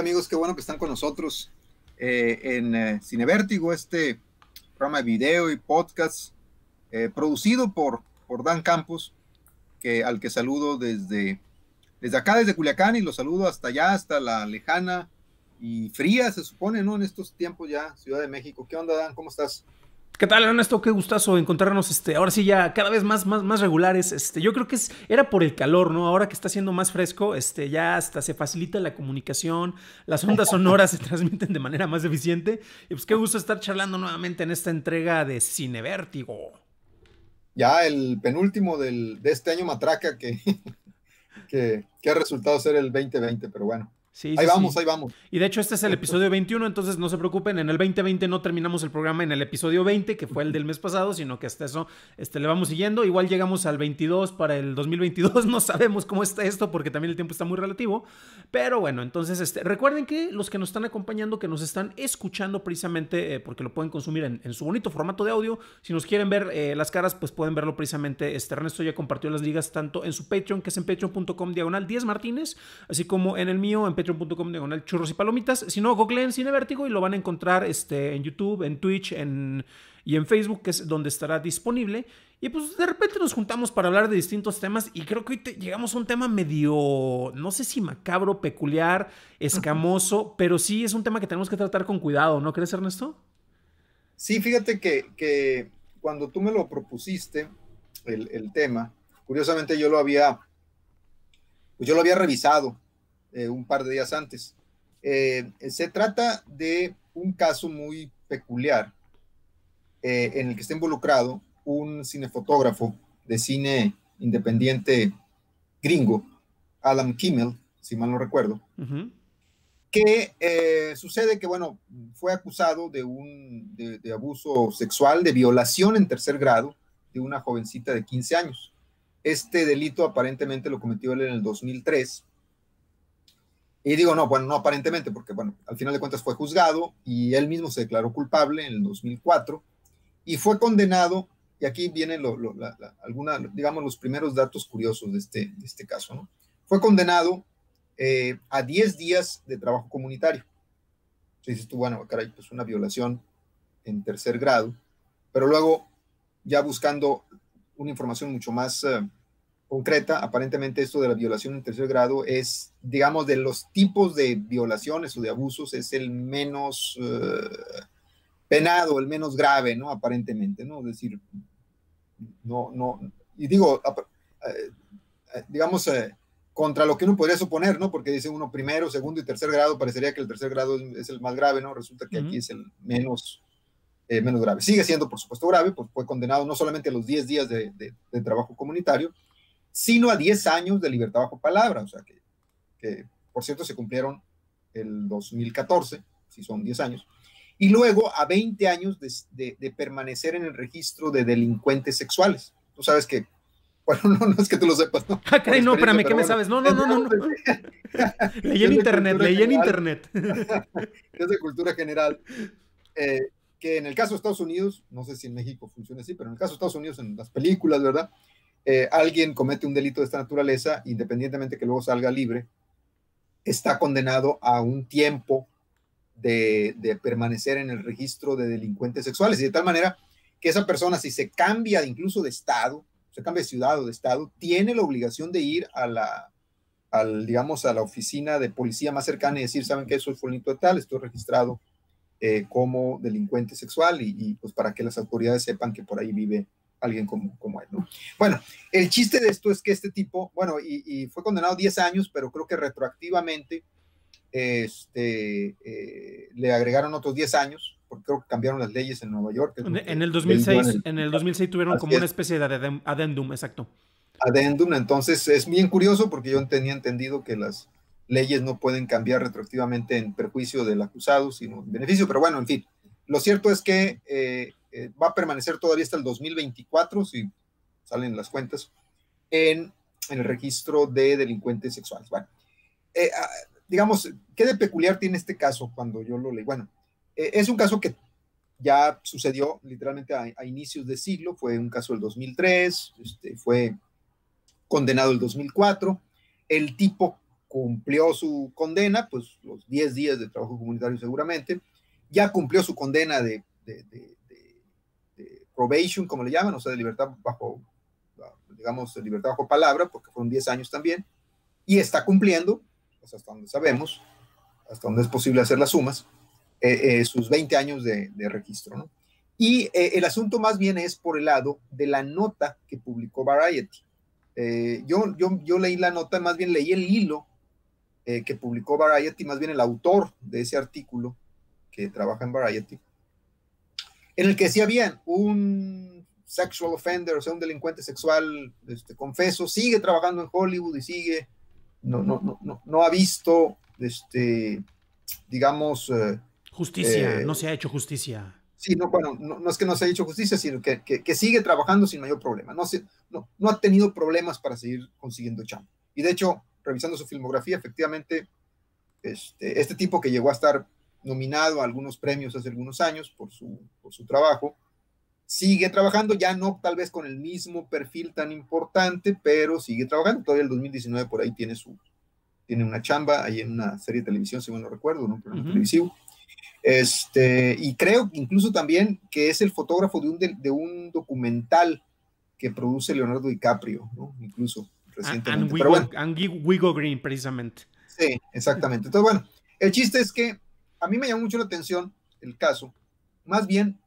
amigos, qué bueno que están con nosotros eh, en Cine eh, Cinevértigo, este programa de video y podcast eh, producido por, por Dan Campos, que, al que saludo desde, desde acá, desde Culiacán, y lo saludo hasta allá, hasta la lejana y fría, se supone, ¿no? En estos tiempos ya, Ciudad de México. ¿Qué onda, Dan? ¿Cómo estás? ¿Qué tal, Ernesto? Qué gustazo encontrarnos este, ahora sí ya cada vez más, más, más regulares. Este, yo creo que es, era por el calor, ¿no? Ahora que está siendo más fresco, este, ya hasta se facilita la comunicación, las ondas sonoras se transmiten de manera más eficiente. Y pues qué gusto estar charlando nuevamente en esta entrega de Cine Ya el penúltimo del, de este año matraca que, que, que ha resultado ser el 2020, pero bueno ahí vamos, ahí vamos. Y de hecho este es el episodio 21, entonces no se preocupen, en el 2020 no terminamos el programa en el episodio 20, que fue el del mes pasado, sino que hasta eso este, le vamos siguiendo. Igual llegamos al 22 para el 2022, no sabemos cómo está esto porque también el tiempo está muy relativo. Pero bueno, entonces este, recuerden que los que nos están acompañando, que nos están escuchando precisamente, eh, porque lo pueden consumir en, su bonito formato de audio, si nos quieren ver eh, las caras, pues pueden verlo precisamente. Este Ernesto ya compartió las ligas tanto en su Patreon, que es en patreon.com diagonal 10 Martínez, así como en el mío en patreon patreon.com el churros y palomitas. Si no, googleen Cine Vértigo y lo van a encontrar este, en YouTube, en Twitch en, y en Facebook, que es donde estará disponible. Y pues de repente nos juntamos para hablar de distintos temas y creo que hoy llegamos a un tema medio, no sé si macabro, peculiar, escamoso, pero sí es un tema que tenemos que tratar con cuidado, ¿no crees Ernesto? Sí, fíjate que, cuando tú me lo propusiste, el, el tema, curiosamente yo lo había, pues yo lo había revisado eh, un par de días antes. Eh, se trata de un caso muy peculiar eh, en el que está involucrado un cinefotógrafo de cine independiente gringo, Adam Kimmel, si mal no recuerdo, que sucede que, bueno, fue acusado de un abuso sexual, de violación en tercer grado de una jovencita de 15 años. Este delito aparentemente lo cometió él en el 2003 y digo, no, bueno, no aparentemente, porque bueno, al final de cuentas fue juzgado y él mismo se declaró culpable en el 2004 y fue condenado, y aquí vienen digamos, los primeros datos curiosos de este, este caso, ¿no? Fue condenado eh, a 10 días de trabajo comunitario. Entonces dices tú, bueno, caray, pues una violación en tercer grado, pero luego ya buscando una información mucho más... Eh, concreta, aparentemente esto de la violación en tercer grado es, digamos, de los tipos de violaciones o de abusos, es el menos eh, penado, el menos grave, ¿no? Aparentemente, ¿no? Es decir, no, no, y digo, eh, eh, digamos, contra lo que uno podría suponer, ¿no? Porque dice uno primero, segundo y tercer grado, parecería que el tercer grado es, el más grave, ¿no? Resulta que aquí es el menos, menos grave. Sigue siendo, por supuesto, grave, pues fue condenado no solamente a los 10 días de trabajo comunitario, sino a 10 años de libertad bajo palabra, o sea, que, que por cierto se cumplieron el 2014, si son 10 años, y luego a 20 años de, permanecer en el registro de delincuentes sexuales. Tú sabes que bueno, no, es que tú lo sepas, ¿no? Ah, no, espérame, ¿qué me sabes? No, no, no, no. leí en internet, leí en internet. es de cultura general. Eh, que en el caso de Estados Unidos, no sé si en México funciona así, pero en el caso de Estados Unidos, en las películas, ¿verdad? Eh, alguien comete un delito de esta naturaleza, independientemente que luego salga libre, está condenado a un tiempo de, permanecer en el registro de delincuentes sexuales. Y de tal manera que esa persona, si se cambia incluso de estado, se cambia de ciudad o de estado, tiene la obligación de ir a la, al, digamos, a la oficina de policía más cercana y decir, ¿saben qué? Soy fulanito de tal, estoy registrado eh, como delincuente sexual y, y, pues para que las autoridades sepan que por ahí vive alguien como, como él, ¿no? Bueno, el chiste de esto es que este tipo, bueno, y, fue condenado 10 años, pero creo que retroactivamente este, eh, le agregaron otros 10 años, porque creo que cambiaron las leyes en Nueva York. En, el 2006, en el, 2006 tuvieron como una especie de adendum, exacto. Adendum, entonces es bien curioso porque yo tenía entendido que las leyes no pueden cambiar retroactivamente en perjuicio del acusado, sino en beneficio, pero bueno, en fin. Lo cierto es que eh, eh, va a permanecer todavía hasta el 2024, si salen las cuentas, en, el registro de delincuentes sexuales. Bueno, eh, ah, digamos, ¿qué de peculiar tiene este caso cuando yo lo leí? Bueno, eh, es un caso que ya sucedió literalmente a, inicios de siglo, fue un caso del 2003, este, fue condenado el 2004, el tipo cumplió su condena, pues los 10 días de trabajo comunitario seguramente, ya cumplió su condena de probation, como le llaman, o sea, de libertad bajo, digamos, libertad bajo palabra, porque fueron 10 años también, y está cumpliendo, hasta donde sabemos, hasta donde es posible hacer las sumas, eh, eh, sus 20 años de, registro, ¿no? Y eh, el asunto más bien es por el lado de la nota que publicó Variety. yo, yo, yo leí la nota, más bien leí el hilo que publicó Variety, más bien el autor de ese artículo que trabaja en Variety, en el que decía bien, un sexual offender, o sea, un delincuente sexual, este, confeso, sigue trabajando en Hollywood y sigue, no, no, no, no, ha visto, este, digamos... Eh, justicia, eh, no se ha hecho justicia. Sí, no, bueno, no, es que no se haya hecho justicia, sino que, sigue trabajando sin mayor problema. No, no, ha tenido problemas para seguir consiguiendo chamba. Y de hecho, revisando su filmografía, efectivamente, este, este tipo que llegó a estar nominado a algunos premios hace algunos años por su, por su trabajo. Sigue trabajando, ya no tal vez con el mismo perfil tan importante, pero sigue trabajando. Todavía el 2019 por ahí tiene su tiene una chamba ahí en una serie de televisión, si lo no recuerdo, ¿no? un televisivo. Este, y creo incluso también que es el fotógrafo de un, de, un documental que produce Leonardo DiCaprio, ¿no? incluso recientemente. And, Green, precisamente. Sí, exactamente. Entonces, bueno, el chiste es que a mí me llamó mucho la atención el caso, más bien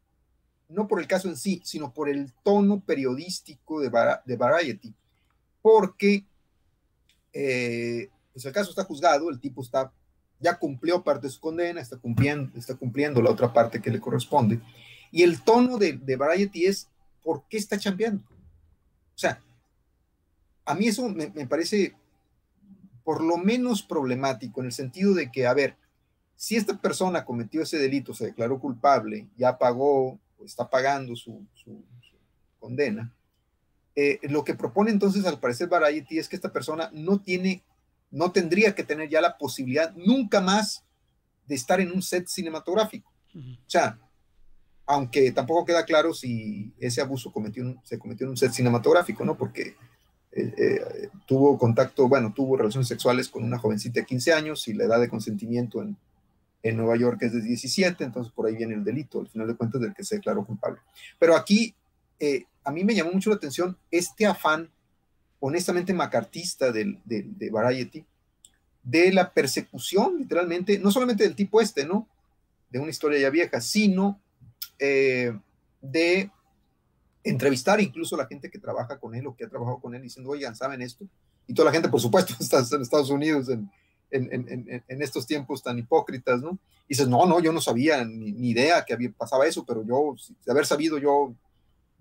no por el caso en sí, sino por el tono periodístico de, de Variety, porque eh, pues el caso está juzgado, el tipo está ya cumplió parte de su condena, está cumpliendo, está cumpliendo la otra parte que le corresponde. Y el tono de, Variety es, ¿por qué está chambeando? O sea, a mí eso me, me, parece por lo menos problemático en el sentido de que, a ver, si esta persona cometió ese delito, se declaró culpable, ya pagó o está pagando su, condena, eh, lo que propone entonces al parecer Variety es que esta persona no tiene, no tendría que tener ya la posibilidad nunca más de estar en un set cinematográfico. O sea, aunque tampoco queda claro si ese abuso cometió se cometió en un set cinematográfico, ¿no? Porque eh, eh, tuvo contacto, bueno, tuvo relaciones sexuales con una jovencita de 15 años y la edad de consentimiento en, en Nueva York es de 17, entonces por ahí viene el delito, al final de cuentas, del que se declaró culpable. Pero aquí eh, a mí me llamó mucho la atención este afán, honestamente macartista del, de, Variety, de la persecución, literalmente, no solamente del tipo este, ¿no? De una historia ya vieja, sino eh, de entrevistar incluso a la gente que trabaja con él o que ha trabajado con él, diciendo, oigan, ¿saben esto? Y toda la gente, por supuesto, está en Estados Unidos, en, en, estos tiempos tan hipócritas, ¿no? Y dices, no, no, yo no sabía ni, idea que había, pasaba eso, pero yo, de haber sabido, yo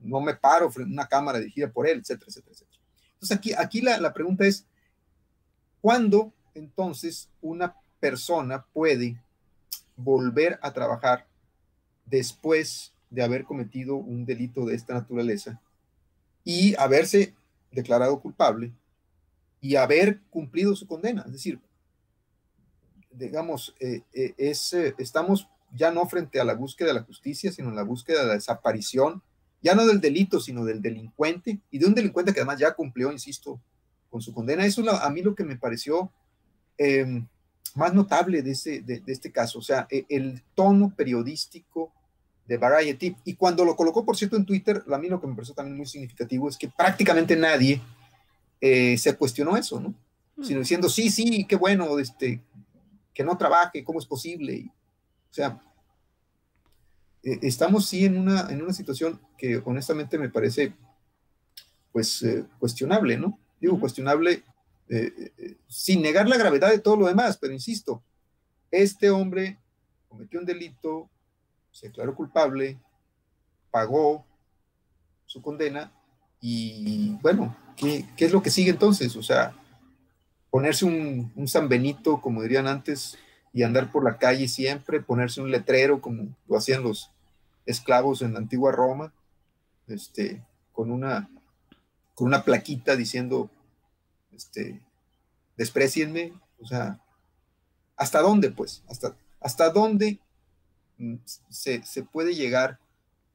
no me paro frente a una cámara dirigida por él, etcétera, etcétera, etcétera. Entonces aquí, aquí la, la pregunta es, ¿cuándo entonces una persona puede volver a trabajar después de haber cometido un delito de esta naturaleza y haberse declarado culpable y haber cumplido su condena? Es decir, digamos, eh, eh, es, eh, estamos ya no frente a la búsqueda de la justicia, sino en la búsqueda de la desaparición, ya no del delito, sino del delincuente, y de un delincuente que además ya cumplió, insisto, con su condena. Eso a mí lo que me pareció em, más notable de, ese, de, este caso, o sea, e, el tono periodístico de Variety. Y cuando lo colocó, por cierto, en Twitter, a mí lo que me pareció también muy significativo es que prácticamente nadie se cuestionó eso, ¿no? Hmm. Sino diciendo, sí, sí, qué bueno, este, que no trabaje, ¿cómo es posible? o sea, eh, estamos sí en una, en una situación que honestamente me parece pues eh, cuestionable, ¿no? Digo, cuestionable eh, sin negar la gravedad de todo lo demás, pero insisto, este hombre cometió un delito, se declaró culpable, pagó su condena y bueno, ¿qué, qué es lo que sigue entonces? O sea, ponerse un, un San Benito, como dirían antes, y andar por la calle siempre, ponerse un letrero, como lo hacían los esclavos en la antigua Roma, este, con una, con una plaquita diciendo, este, desprecienme, o sea, ¿hasta dónde, pues? ¿Hasta, hasta dónde mm, se, puede llegar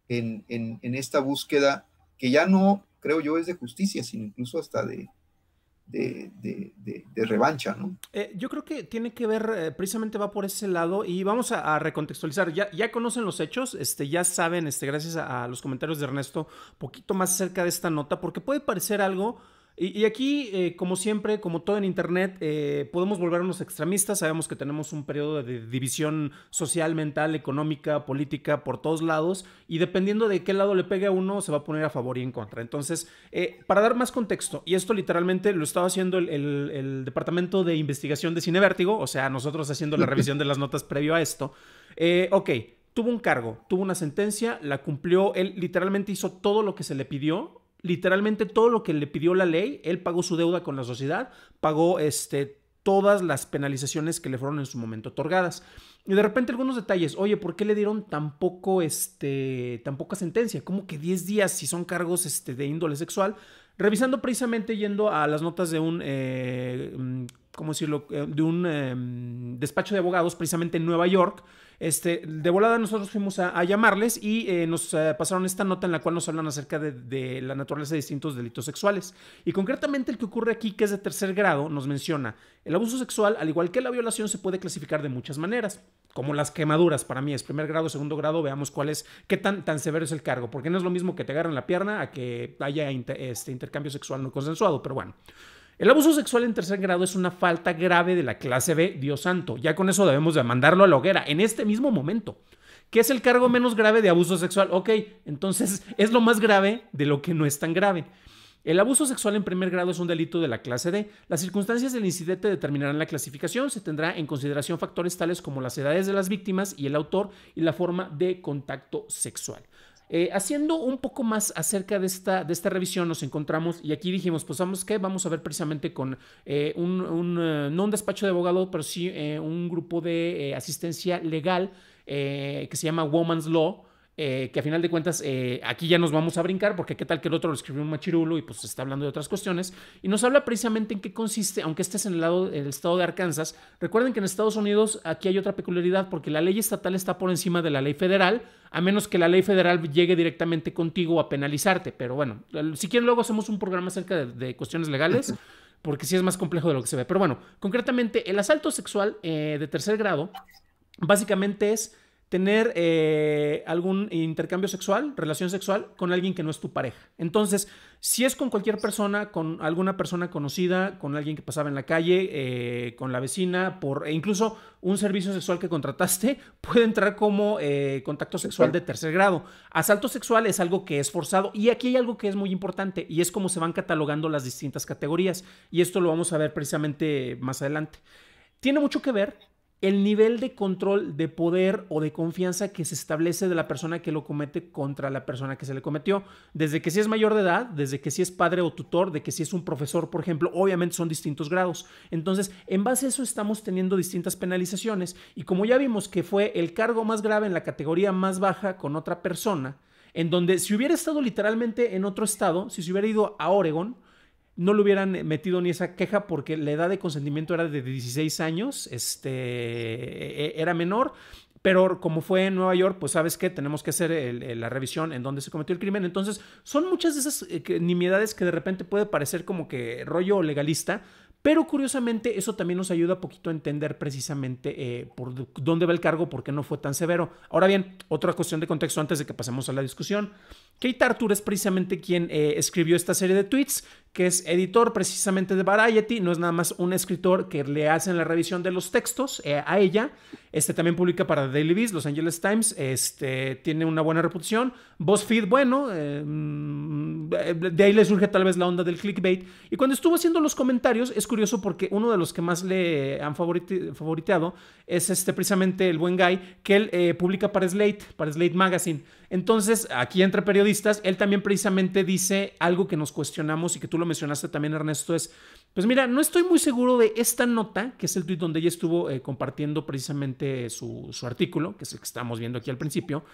en esta búsqueda que ya no, creo yo, es de justicia, sino incluso hasta de, de, de, revancha, ¿no? Eh, yo creo que tiene que ver, eh, precisamente va por ese lado y vamos a, recontextualizar. Ya, ya, conocen los hechos, este, ya saben, este, gracias a, a, los comentarios de Ernesto, poquito más acerca de esta nota, porque puede parecer algo y, aquí, eh, como siempre, como todo en Internet, eh, podemos volvernos extremistas. Sabemos que tenemos un periodo de división social, mental, económica, política, por todos lados. Y dependiendo de qué lado le pegue a uno, se va a poner a favor y en contra. Entonces, eh, para dar más contexto, y esto literalmente lo estaba haciendo el, el Departamento de Investigación de Cine Vértigo, o sea, nosotros haciendo la revisión de las notas previo a esto. Eh, ok, tuvo un cargo, tuvo una sentencia, la cumplió, él literalmente hizo todo lo que se le pidió, literalmente todo lo que le pidió la ley, él pagó su deuda con la sociedad, pagó este, todas las penalizaciones que le fueron en su momento otorgadas. Y de repente algunos detalles, oye, ¿por qué le dieron tan, poco, este, tan poca sentencia? ¿Cómo que 10 días si son cargos este, de índole sexual? Revisando precisamente yendo a las notas de un, eh, mm, ¿cómo eh, De un em, despacho de abogados precisamente en Nueva York, este, de volada nosotros fuimos a, llamarles y eh, nos eh, pasaron esta nota en la cual nos hablan acerca de, la naturaleza de distintos delitos sexuales. Y concretamente el que ocurre aquí, que es de tercer grado, nos menciona, el abuso sexual, al igual que la violación, se puede clasificar de muchas maneras, como las quemaduras, para mí es primer grado, segundo grado, veamos cuál es, qué tan, tan severo es el cargo, porque no es lo mismo que te agarren la pierna a que haya este, intercambio sexual no consensuado, pero bueno. El abuso sexual en tercer grado es una falta grave de la clase B, Dios santo. Ya con eso debemos de mandarlo a la hoguera, en este mismo momento. ¿Qué es el cargo menos grave de abuso sexual? Ok, entonces es lo más grave de lo que no es tan grave. El abuso sexual en primer grado es un delito de la clase D. Las circunstancias del incidente determinarán la clasificación. Se tendrá en consideración factores tales como las edades de las víctimas y el autor y la forma de contacto sexual. Eh, haciendo un poco más acerca de esta, de esta revisión, nos encontramos y aquí dijimos, pues vamos que vamos a ver precisamente con eh, un, eh, no un despacho de abogado, pero sí un grupo de asistencia legal que se llama Woman's Law. Eh, que a final de cuentas eh, aquí ya nos vamos a brincar porque qué tal que el otro lo escribió un machirulo y pues está hablando de otras cuestiones y nos habla precisamente en qué consiste, aunque estés en el, lado, del estado de Arkansas, recuerden que en Estados Unidos aquí hay otra peculiaridad porque la ley estatal está por encima de la ley federal, a menos que la ley federal llegue directamente contigo a penalizarte, pero bueno, si quieren luego hacemos un programa acerca de, cuestiones legales. Porque sí es más complejo de lo que se ve. Pero bueno, concretamente, el asalto sexual eh, de tercer grado básicamente es tener eh, algún intercambio sexual, relación sexual con alguien que no es tu pareja. Entonces, si es con cualquier persona, con alguna persona conocida, con alguien que pasaba en la calle, eh, con la vecina, por e incluso un servicio sexual que contrataste, puede entrar como eh, contacto sexual de tercer grado. Asalto sexual es algo que es forzado y aquí hay algo que es muy importante y es como se van catalogando las distintas categorías y esto lo vamos a ver precisamente más adelante. Tiene mucho que ver el nivel de control, de poder o de confianza que se establece de la persona que lo comete contra la persona que se le cometió. Desde que si es mayor de edad, desde que si es padre o tutor, de que si es un profesor, por ejemplo, obviamente son distintos grados. Entonces, en base a eso estamos teniendo distintas penalizaciones y como ya vimos que fue el cargo más grave en la categoría más baja con otra persona, en donde si hubiera estado literalmente en otro estado, si se hubiera ido a Oregon, no le hubieran metido ni esa queja porque la edad de consentimiento era de 16 años, este, e-, era menor. Pero como fue en Nueva York, pues sabes que tenemos que hacer la revisión en donde se cometió el crimen. Entonces, son muchas de esas eh, nimiedades que de repente puede parecer como que rollo legalista, pero curiosamente eso también nos ayuda poquito a entender precisamente eh, por dónde va el cargo, por qué no fue tan severo. Ahora bien, otra cuestión de contexto antes de que pasemos a la discusión. Kate Arthur es precisamente quien eh, escribió esta serie de tweets, que es editor precisamente de Variety, no es nada más un escritor que le hacen la revisión de los textos eh, a ella. Este también publica para Daily Beast, Los Angeles Times, este, tiene una buena reputación. BuzzFeed, bueno, eh, mm, de ahí le surge tal vez la onda del clickbait. Y cuando estuvo haciendo los comentarios, es curioso porque uno de los que más le han favoriteado es este, precisamente el buen guy, que él publica para Slate, para Slate Magazine. Entonces, aquí entre periodistas, él también precisamente dice algo que nos cuestionamos y que tú lo mencionaste también, Ernesto, es, pues mira, no estoy muy seguro de esta nota, que es el tuit donde ella estuvo eh, compartiendo precisamente su, artículo, que es el que estamos viendo aquí al principio,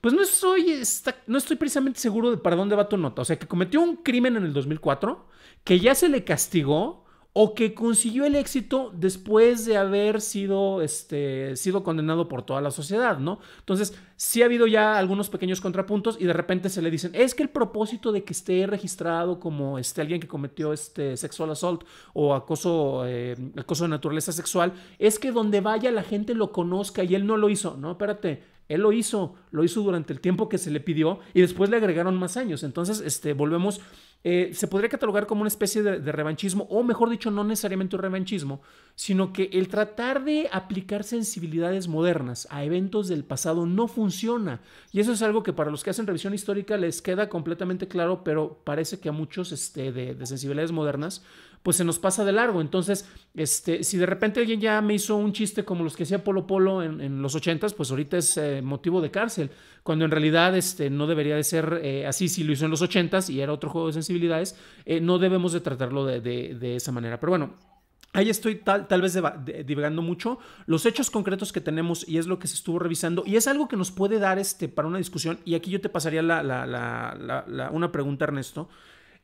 pues no, estoy, no estoy precisamente seguro de para dónde va tu nota. O sea, que cometió un crimen en el 2004, que ya se le castigó o que consiguió el éxito después de haber sido, este, sido condenado por toda la sociedad, ¿no? Entonces, sí ha habido ya algunos pequeños contrapuntos y de repente se le dicen, es que el propósito de que esté registrado como este, alguien que cometió este sexual assault o acoso, eh, acoso de naturaleza sexual, es que donde vaya la gente lo conozca y él no lo hizo, ¿no? Espérate, él lo hizo, lo hizo durante el tiempo que se le pidió y después le agregaron más años. Entonces, este, volvemos eh, se podría catalogar como una especie de, revanchismo, o mejor dicho, no necesariamente un revanchismo, sino que el tratar de aplicar sensibilidades modernas a eventos del pasado no funciona. Y eso es algo que para los que hacen revisión histórica les queda completamente claro, pero parece que a muchos este, de sensibilidades modernas pues se nos pasa de largo. Entonces, este, si de repente alguien ya me hizo un chiste como los que hacía Polo Polo en, los ochentas, pues ahorita es eh, motivo de cárcel, cuando en realidad este, no debería de ser eh, así. Si lo hizo en los ochentas y era otro juego de sensibilidades, eh, no debemos de tratarlo de, esa manera. Pero bueno, Ahí estoy tal, vez divagando mucho. Los hechos concretos que tenemos y es lo que se estuvo revisando y es algo que nos puede dar este, para una discusión. Y aquí yo te pasaría la, una pregunta, Ernesto.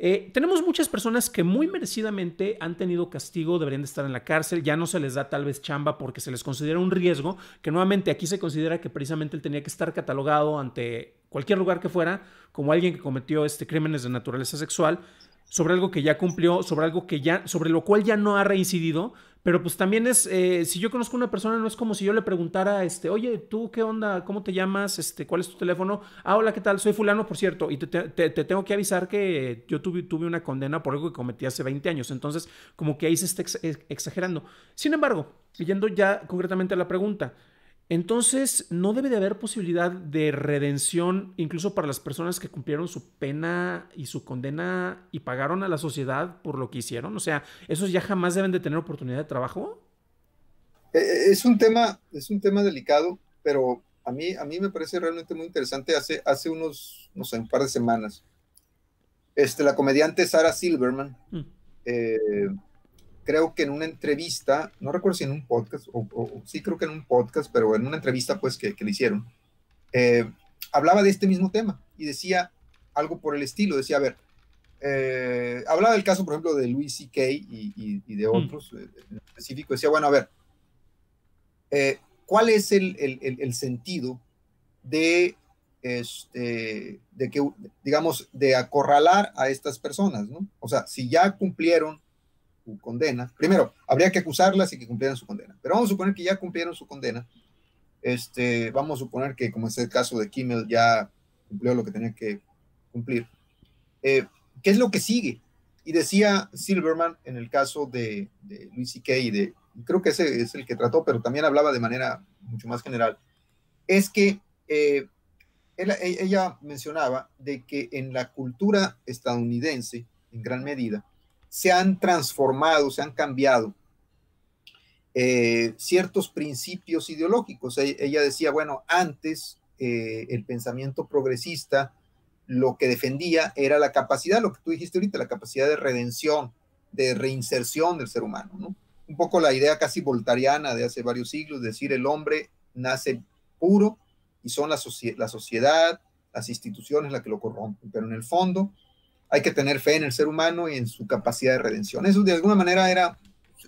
Eh, tenemos muchas personas que muy merecidamente han tenido castigo, deberían de estar en la cárcel, ya no se les da tal vez chamba porque se les considera un riesgo, que nuevamente aquí se considera que precisamente él tenía que estar catalogado ante cualquier lugar que fuera como alguien que cometió este crímenes de naturaleza sexual sobre algo que ya cumplió, sobre algo que ya sobre lo cual ya no ha reincidido, pero pues también es, eh, si yo conozco a una persona, no es como si yo le preguntara, este, oye, ¿tú qué onda? ¿Cómo te llamas? Este, ¿Cuál es tu teléfono? Ah, hola, ¿qué tal? Soy fulano, por cierto. Y te, tengo que avisar que yo tuve, tuve, una condena por algo que cometí hace 20 años. Entonces, como que ahí se está exagerando. Sin embargo, yendo ya concretamente a la pregunta, entonces, no debe de haber posibilidad de redención incluso para las personas que cumplieron su pena y su condena y pagaron a la sociedad por lo que hicieron. O sea, esos ya jamás deben de tener oportunidad de trabajo. Eh, es un tema, es un tema delicado, pero a mí, a mí me parece realmente muy interesante. Hace, hace unos, no sé, un par de semanas, este, la comediante Sara Silverman mm. eh, creo que en una entrevista, no recuerdo si en un podcast, o, sí creo que en un podcast, pero en una entrevista pues que, le hicieron, eh, hablaba de este mismo tema y decía algo por el estilo, decía, a ver, eh, hablaba del caso, por ejemplo, de Luis C.K. Y, y, y, de mm. otros eh, en específico, decía, bueno, a ver, ¿cuál es el, el, el sentido de, este, de que, digamos, de acorralar a estas personas, ¿no? O sea, si ya cumplieron condena, primero, habría que acusarlas y que cumplieran su condena, pero vamos a suponer que ya cumplieron su condena. Este, vamos a suponer que, como es el caso de Kimmel, ya cumplió lo que tenía que cumplir. Eh, ¿Qué es lo que sigue? Y decía Silverman en el caso de, de Luis y de, creo que ese es el que trató, pero también hablaba de manera mucho más general, es que eh, ella mencionaba de que en la cultura estadounidense, en gran medida, se han transformado, se han cambiado eh, ciertos principios ideológicos. E-, ella decía, bueno, antes eh, el pensamiento progresista lo que defendía era la capacidad, lo que tú dijiste ahorita, la capacidad de redención, de reinserción del ser humano, Un poco la idea casi voltariana de hace varios siglos, decir el hombre nace puro y son la, la sociedad, las instituciones las que lo corrompen, pero en el fondo hay que tener fe en el ser humano y en su capacidad de redención. Eso de alguna manera era,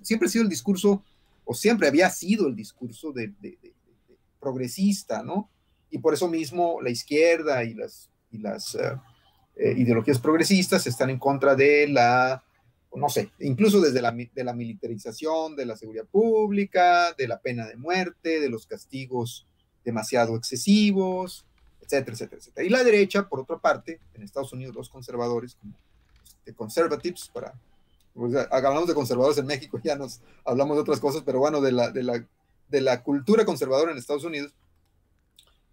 siempre ha sido el discurso, o siempre había sido el discurso de, progresista, ¿no? Y por eso mismo la izquierda y las, y las eh, eh, ideologías progresistas están en contra de la, no sé, incluso desde la, la militarización, de la seguridad pública, de la pena de muerte, de los castigos demasiado excesivos, etcétera, etcétera, etcétera. Y la derecha, por otra parte, en Estados Unidos los conservadores, como este, conservatives, para, pues, hablamos de conservadores en México, ya nos hablamos de otras cosas, pero bueno, de la, la, de la cultura conservadora en Estados Unidos,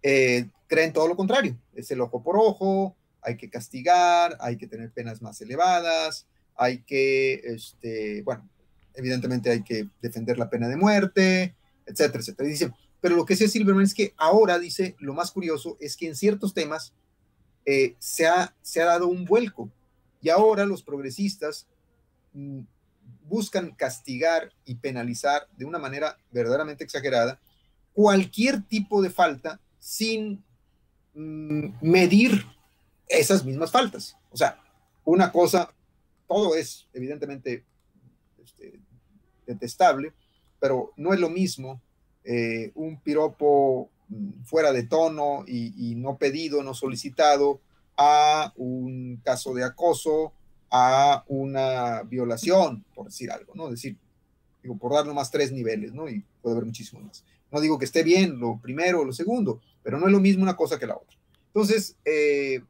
eh, creen todo lo contrario, es el ojo por ojo, hay que castigar, hay que tener penas más elevadas, hay que, este, bueno, evidentemente hay que defender la pena de muerte, etcétera, etcétera. Y pero lo que sé Silverman es que ahora dice, lo más curioso es que en ciertos temas eh, se, ha, se ha dado un vuelco y ahora los progresistas mm, buscan castigar y penalizar de una manera verdaderamente exagerada cualquier tipo de falta sin mm, medir esas mismas faltas. O sea, una cosa, todo es evidentemente este, detestable, pero no es lo mismo eh, un piropo mm, fuera de tono y, no pedido, no solicitado, a un caso de acoso, a una violación, por decir algo, ¿no? Es decir, digo, por dar nomás tres niveles, ¿no? Y puede haber muchísimos más. No digo que esté bien lo primero o lo segundo, pero no es lo mismo una cosa que la otra. Entonces, eh,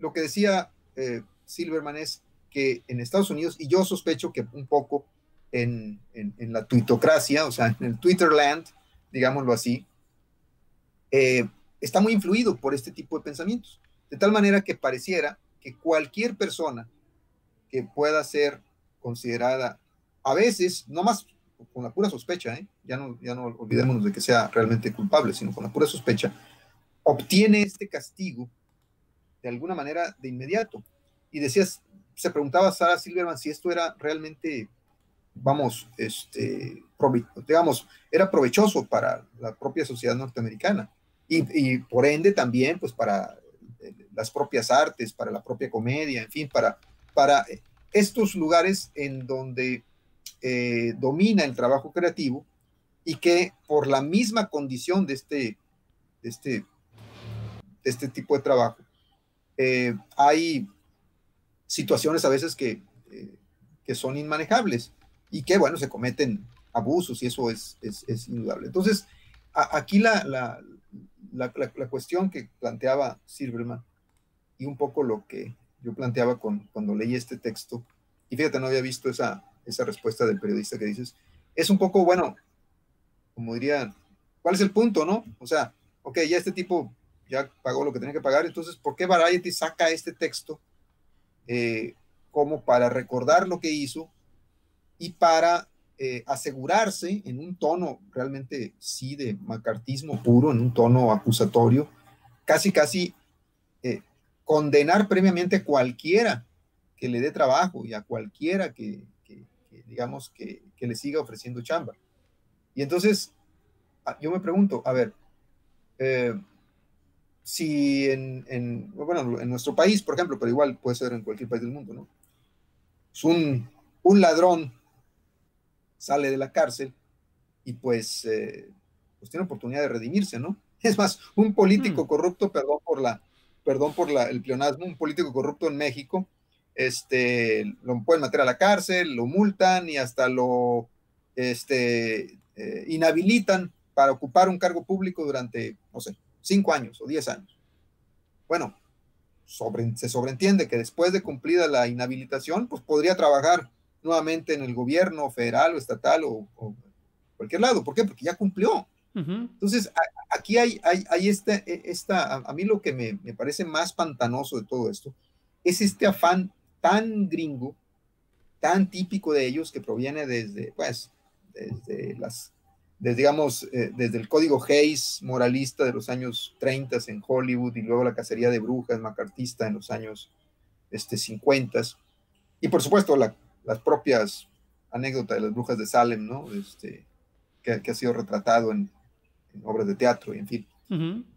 lo que decía eh, Silverman es que en Estados Unidos, y yo sospecho que un poco en, en la tuitocracia, o sea, en el Twitterland, digámoslo así, eh, está muy influido por este tipo de pensamientos. De tal manera que pareciera que cualquier persona que pueda ser considerada, a veces, no más con la pura sospecha, ¿eh? ya, no, ya no olvidémonos de que sea realmente culpable, sino con la pura sospecha, obtiene este castigo de alguna manera de inmediato. Y decías, se preguntaba Sara Silverman si esto era realmente, vamos, este, digamos, era provechoso para la propia sociedad norteamericana y, por ende también pues para eh, las propias artes, para la propia comedia, en fin, para, para estos lugares en donde eh, domina el trabajo creativo y que por la misma condición de este, este, este tipo de trabajo, eh, hay situaciones a veces que, que son inmanejables y que, bueno, se cometen abusos y eso es, indudable. Entonces, aquí la, la, cuestión que planteaba Silverman y un poco lo que yo planteaba con, cuando leí este texto, y fíjate, no había visto esa, esa respuesta del periodista que dices, es un poco, bueno, como diría ¿cuál es el punto, no? O sea, ok, ya este tipo ya pagó lo que tenía que pagar, entonces, ¿por qué Variety saca este texto eh, como para recordar lo que hizo y para eh, asegurarse en un tono realmente sí de macartismo puro, en un tono acusatorio, casi casi eh, condenar previamente a cualquiera que le dé trabajo y a cualquiera que, digamos, que, le siga ofreciendo chamba. Y entonces, ah, yo me pregunto, a ver, eh, si en, en, bueno, en nuestro país, por ejemplo, pero igual puede ser en cualquier país del mundo, ¿no? Es un, un ladrón sale de la cárcel y pues, eh, pues tiene oportunidad de redimirse, ¿no? Es más, un político mm. corrupto, perdón por la, perdón por la, el pleonasmo, un político corrupto en México, este, lo pueden meter a la cárcel, lo multan y hasta lo este, eh, inhabilitan para ocupar un cargo público durante, no sé, cinco años o diez años. Bueno, se sobreentiende que después de cumplida la inhabilitación, pues podría trabajar nuevamente en el gobierno federal o estatal o, cualquier lado. ¿Por qué? Porque ya cumplió. Entonces, aquí hay, hay, hay este, e, esta, esta a, mí lo que me, me parece más pantanoso de todo esto es este afán tan gringo, tan típico de ellos que proviene desde, pues, desde las desde, digamos, eh, desde el código Hayes moralista de los años 30 en Hollywood y luego la cacería de brujas macartista en los años este, 50. Y por supuesto, la las propias anécdotas de las brujas de Salem, ¿no? Este, que, ha sido retratado en, obras de teatro, y en fin.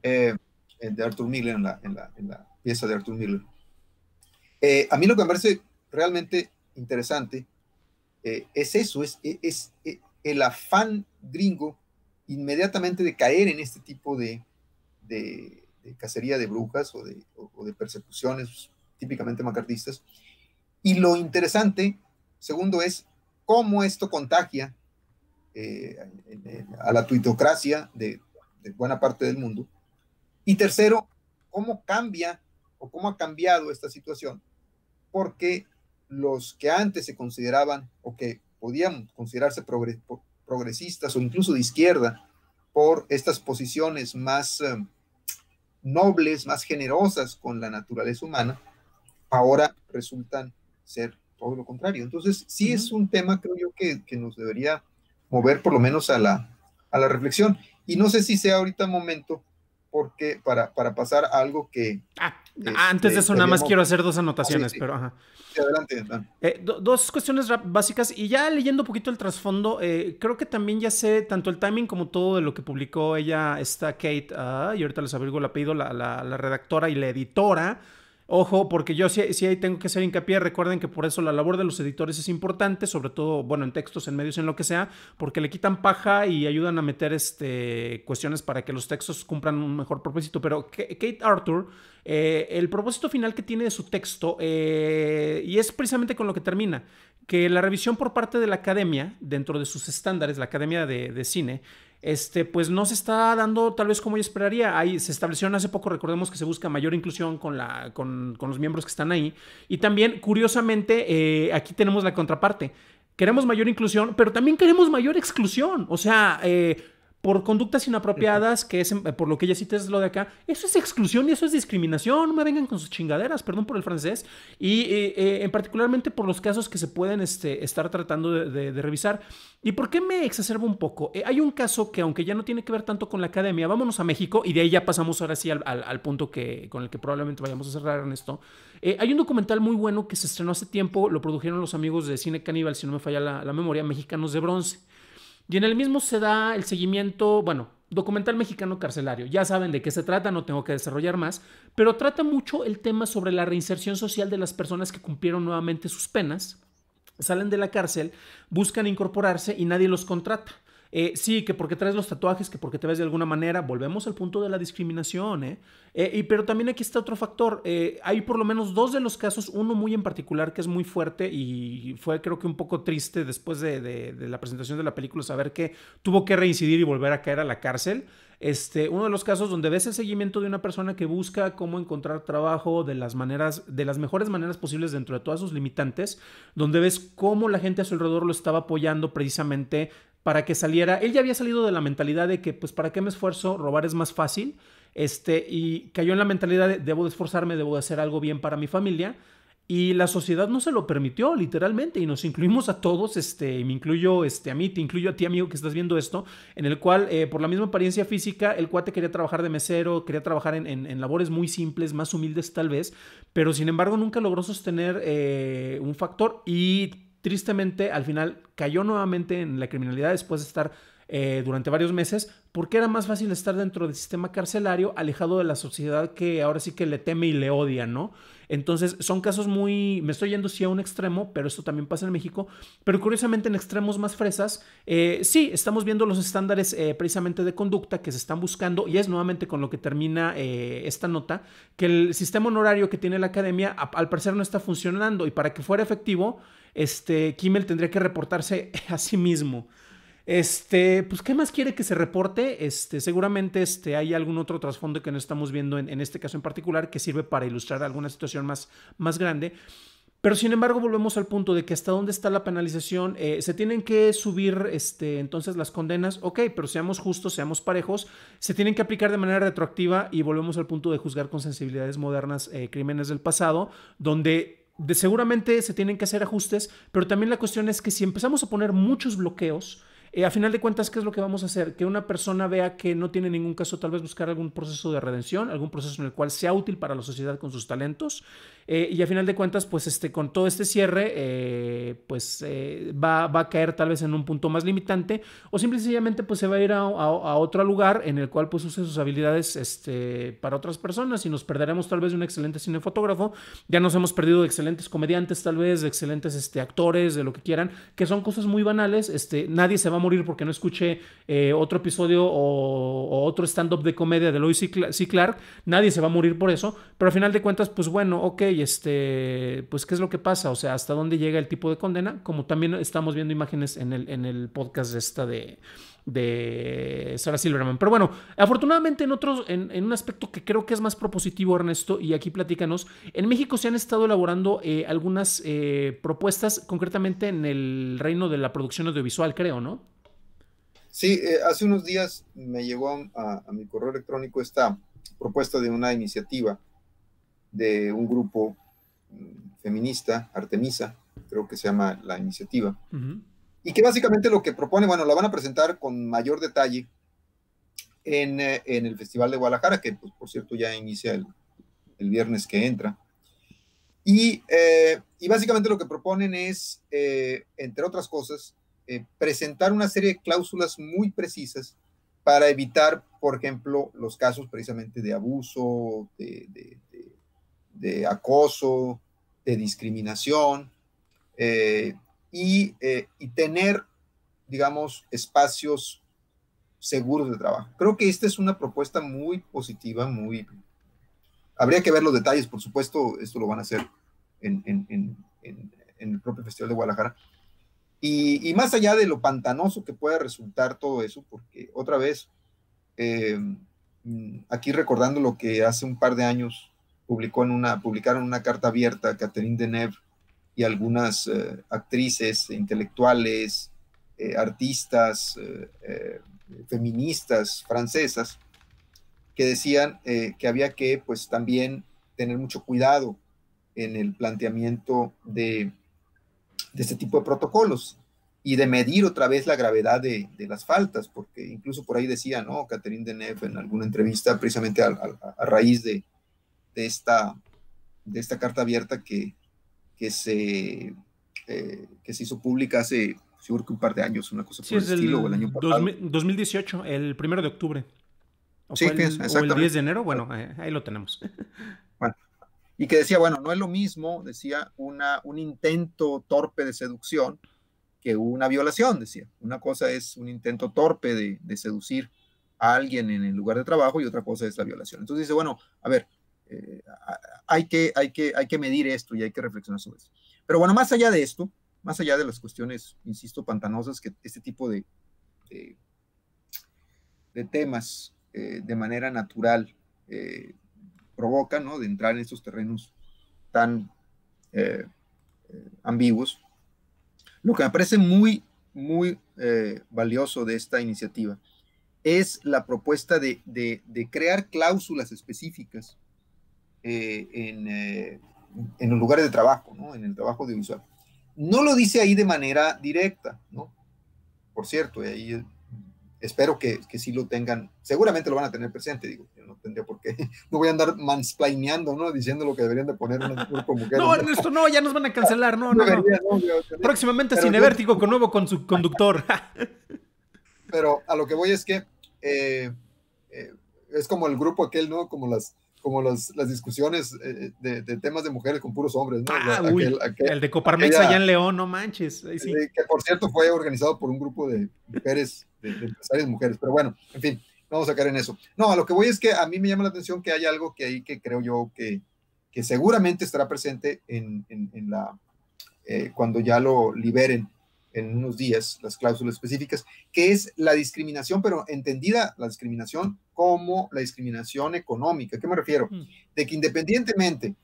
Eh, de Arthur Miller, en la, pieza de Arthur Miller. Eh, a mí lo que me parece realmente interesante eh, es eso, es, es, el afán gringo inmediatamente de caer en este tipo de, cacería de brujas o de, o de persecuciones típicamente macartistas. Y lo interesante Segundo es cómo esto contagia eh, a la tuitocracia de, buena parte del mundo. Y tercero, cómo cambia o cómo ha cambiado esta situación, porque los que antes se consideraban o que podían considerarse progresistas o incluso de izquierda por estas posiciones más eh, nobles, más generosas con la naturaleza humana, ahora resultan ser todo lo contrario. Entonces, sí es un tema, creo yo, que, nos debería mover por lo menos a la, a la reflexión. Y no sé si sea ahorita momento porque para, para pasar a algo que... Ah, este, antes de eso, nada más quiero hacer dos anotaciones, ah, pero... adelante, eh, dos cuestiones básicas y ya leyendo un poquito el trasfondo, eh, creo que también ya sé tanto el timing como todo de lo que publicó ella, está Kate, ah, y ahorita les abrigo el apellido, la, la, la redactora y la editora Ojo, porque yo sí, sí ahí tengo que hacer hincapié. Recuerden que por eso la labor de los editores es importante, sobre todo, bueno, en textos, en medios, en lo que sea, porque le quitan paja y ayudan a meter este, cuestiones para que los textos cumplan un mejor propósito. Pero Kate Arthur, eh, el propósito final que tiene de su texto, eh, y es precisamente con lo que termina, que la revisión por parte de la academia, dentro de sus estándares, la academia de cine, este, pues no se está dando tal vez como yo esperaría. Ahí se estableció hace poco, recordemos que se busca mayor inclusión con, la, con, los miembros que están ahí. Y también, curiosamente, eh, aquí tenemos la contraparte. Queremos mayor inclusión, pero también queremos mayor exclusión. O sea, eh, por conductas inapropiadas, que es em, por lo que ya cita es lo de acá, eso es exclusión y eso es discriminación, no me vengan con sus chingaderas, perdón por el francés, y eh, eh, en particularmente por los casos que se pueden este, estar tratando de, revisar. ¿Y por qué me exacerbo un poco? Eh, hay un caso que aunque ya no tiene que ver tanto con la academia, vámonos a México y de ahí ya pasamos ahora sí al, punto que, con el que probablemente vayamos a cerrar en esto. hay un documental muy bueno que se estrenó hace tiempo, lo produjeron los amigos de Cine Caníbal, si no me falla la memoria, Mexicanos de Bronce. Y en el mismo se da el seguimiento, bueno, documental mexicano carcelario. Ya saben de qué se trata, no tengo que desarrollar más, pero trata mucho el tema sobre la reinserción social de las personas que cumplieron nuevamente sus penas, salen de la cárcel, buscan incorporarse y nadie los contrata. Eh, sí, que porque traes los tatuajes, que porque te ves de alguna manera, volvemos al punto de la discriminación. ¿eh? eh y, pero también aquí está otro factor. Eh, hay por lo menos dos de los casos, uno muy en particular que es muy fuerte y fue creo que un poco triste después de, la presentación de la película saber que tuvo que reincidir y volver a caer a la cárcel. Este, uno de los casos donde ves el seguimiento de una persona que busca cómo encontrar trabajo de las maneras, de las mejores maneras posibles dentro de todas sus limitantes, donde ves cómo la gente a su alrededor lo estaba apoyando precisamente para que saliera. Él ya había salido de la mentalidad de que, pues, ¿para qué me esfuerzo? Robar es más fácil. Este, y cayó en la mentalidad de, debo de esforzarme, debo de hacer algo bien para mi familia. Y la sociedad no se lo permitió, literalmente, y nos incluimos a todos, este, me incluyo este, a mí, te incluyo a ti, amigo, que estás viendo esto, en el cual, eh, por la misma apariencia física, el cuate quería trabajar de mesero, quería trabajar en, en, labores muy simples, más humildes tal vez, pero sin embargo nunca logró sostener eh, un factor y tristemente al final cayó nuevamente en la criminalidad después de estar eh, durante varios meses, porque era más fácil estar dentro del sistema carcelario, alejado de la sociedad que ahora sí que le teme y le odia, ¿no? Entonces, son casos muy, me estoy yendo sí a un extremo, pero esto también pasa en México, pero curiosamente en extremos más fresas, eh, sí, estamos viendo los estándares eh, precisamente de conducta que se están buscando, y es nuevamente con lo que termina esta nota, que el sistema honorario que tiene la academia al parecer no está funcionando, y para que fuera efectivo, este, Kimmel tendría que reportarse a sí mismo. Este, pues, ¿qué más quiere que se reporte? Este, seguramente este, hay algún otro trasfondo que no estamos viendo en, este caso en particular que sirve para ilustrar alguna situación más, más grande. Pero sin embargo, volvemos al punto de que hasta dónde está la penalización. Eh, se tienen que subir este, entonces las condenas. Ok, pero seamos justos, seamos parejos. Se tienen que aplicar de manera retroactiva y volvemos al punto de juzgar con sensibilidades modernas eh, crímenes del pasado, donde seguramente se tienen que hacer ajustes, pero también la cuestión es que si empezamos a poner muchos bloqueos, eh, a final de cuentas, ¿qué es lo que vamos a hacer? Que una persona vea que no tiene ningún caso, tal vez buscar algún proceso de redención, algún proceso en el cual sea útil para la sociedad con sus talentos eh, y a final de cuentas, pues este, con todo este cierre, eh, pues eh, va, a caer tal vez en un punto más limitante o simplemente pues se va a ir a, otro lugar en el cual pues use sus habilidades este, para otras personas y nos perderemos tal vez un excelente cinefotógrafo. Ya nos hemos perdido excelentes comediantes tal vez, de excelentes este, actores, de lo que quieran, que son cosas muy banales. Este, nadie se va a morir porque no escuche otro episodio o, otro stand-up de comedia de Lois C. Clark. Nadie se va a morir por eso, pero a final de cuentas, pues bueno, ok, este, pues qué es lo que pasa, o sea, hasta dónde llega el tipo de condena, como también estamos viendo imágenes en el, en el podcast esta de, Sara Silverman. Pero bueno, afortunadamente en otro en, un aspecto que creo que es más propositivo, Ernesto, y aquí platícanos, en México se han estado elaborando eh, algunas eh, propuestas, concretamente en el reino de la producción audiovisual, creo, ¿no? Sí, eh, hace unos días me llegó a, mi correo electrónico esta propuesta de una iniciativa de un grupo mm, feminista, Artemisa, creo que se llama la iniciativa, y que básicamente lo que propone, bueno, la van a presentar con mayor detalle en, eh, el Festival de Guadalajara, que pues, por cierto ya inicia el, viernes que entra. Eh, y, básicamente lo que proponen es, eh, entre otras cosas, presentar una serie de cláusulas muy precisas para evitar, por ejemplo, los casos precisamente de abuso, de de acoso, de discriminación, eh, eh, y, tener, digamos, espacios seguros de trabajo. Creo que esta es una propuesta muy positiva, muy... Habría que ver los detalles, por supuesto, esto lo van a hacer en, el propio Festival de Guadalajara. Y, más allá de lo pantanoso que pueda resultar todo eso, porque otra vez, eh, aquí recordando lo que hace un par de años publicó en una, publicaron una carta abierta a Catherine Deneuve y algunas eh, actrices intelectuales, eh, artistas, eh, feministas francesas, que decían que había que pues también tener mucho cuidado en el planteamiento de, este tipo de protocolos y de medir otra vez la gravedad de, las faltas, porque incluso por ahí decía, ¿no? Catherine Deneuve en alguna entrevista, precisamente a raíz de, de esta, de esta carta abierta que, que se, eh, que se hizo pública hace, seguro que un par de años, una cosa por el estilo, año 2018, el primero de octubre. sí, el, el 10 de enero, bueno, eh, ahí lo tenemos. y que decía, bueno, no es lo mismo, decía, una, un intento torpe de seducción que una violación, decía. Una cosa es un intento torpe de, de seducir a alguien en el lugar de trabajo y otra cosa es la violación. Entonces dice, bueno, a ver, hay, que, hay, que, hay que medir esto y hay que reflexionar sobre eso. Pero bueno, más allá de esto, más allá de las cuestiones, insisto, pantanosas que este tipo de, de, temas eh, de manera natural eh, provocan, ¿no? De entrar en estos terrenos tan eh, eh, ambiguos. Lo que me parece muy, muy valioso de esta iniciativa es la propuesta de, de crear cláusulas específicas eh, en, eh, en, los lugares de trabajo, ¿no? en el trabajo usuario No lo dice ahí de manera directa, ¿no? Por cierto, y ahí eh, espero que, que sí lo tengan, seguramente lo van a tener presente, digo, no tendría por qué, no voy a andar mansplaineando, ¿no? Diciendo lo que deberían de poner en No, Ernesto, no, ya nos van a cancelar, no, no, Próximamente Cinevértigo con nuevo con su conductor. Pero a lo que voy es que es como el grupo aquel, ¿no? Como las, como las, las discusiones eh, de, temas de mujeres con puros hombres, ¿no? Ah, el de Coparmex allá en León, no manches. que por cierto fue organizado por un grupo de mujeres, de, empresarias mujeres, pero bueno, en fin, vamos a caer en eso. No, a lo que voy es que a mí me llama la atención que hay algo que ahí que creo yo que, que seguramente estará presente en, en, la, eh, cuando ya lo liberen en unos días, las cláusulas específicas, que es la discriminación, pero entendida la discriminación como la discriminación económica. qué me refiero? Mm. De que independientemente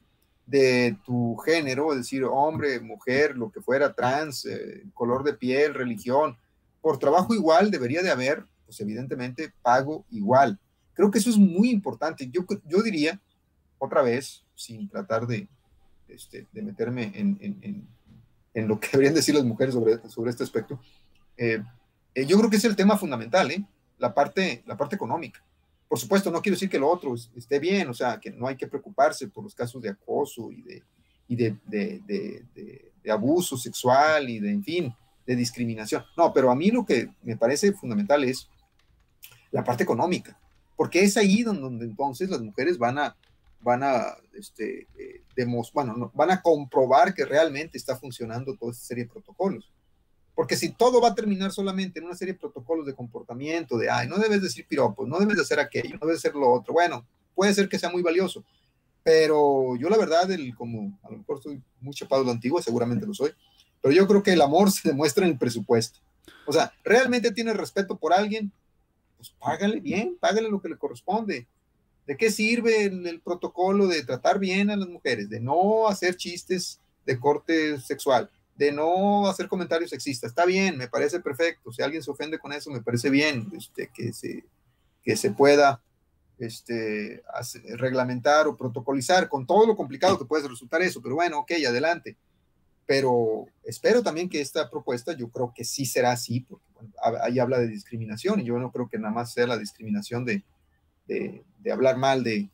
de tu género, es decir, hombre, mujer, lo que fuera, trans, eh, color de piel, religión, por trabajo igual debería de haber, pues evidentemente, pago igual. Creo que eso es muy importante. Yo, yo diría, otra vez, sin tratar de, este, meterme en, lo que deberían decir las mujeres sobre, sobre este aspecto, eh, eh, yo creo que es el tema fundamental, ¿eh? la, parte, la parte económica. Por supuesto, no quiero decir que lo otro esté bien, o sea, que no hay que preocuparse por los casos de acoso y de, abuso sexual y de, en fin, de discriminación. No, pero a mí lo que me parece fundamental es la parte económica, porque es ahí donde, entonces las mujeres van a, van a, este, eh, bueno, van a comprobar que realmente está funcionando toda esta serie de protocolos. Porque si todo va a terminar solamente en una serie de protocolos de comportamiento, de, ay, no debes decir piropos, no debes hacer aquello, no debes hacer lo otro, bueno, puede ser que sea muy valioso, pero yo la verdad, el, como a lo mejor soy muy chapado de antiguo, seguramente lo soy, pero yo creo que el amor se demuestra en el presupuesto. O sea, realmente tiene respeto por alguien, pues págale bien, págale lo que le corresponde. ¿De qué sirve el protocolo de tratar bien a las mujeres, de no hacer chistes de corte sexual? de no hacer comentarios sexistas. Está bien, me parece perfecto. Si alguien se ofende con eso, me parece bien este, que, se, que se pueda este, reglamentar o protocolizar con todo lo complicado que puede resultar eso. Pero bueno, ok, adelante. Pero espero también que esta propuesta, yo creo que sí será así, porque ahí habla de discriminación y yo no creo que nada más sea la discriminación de, de, hablar mal de,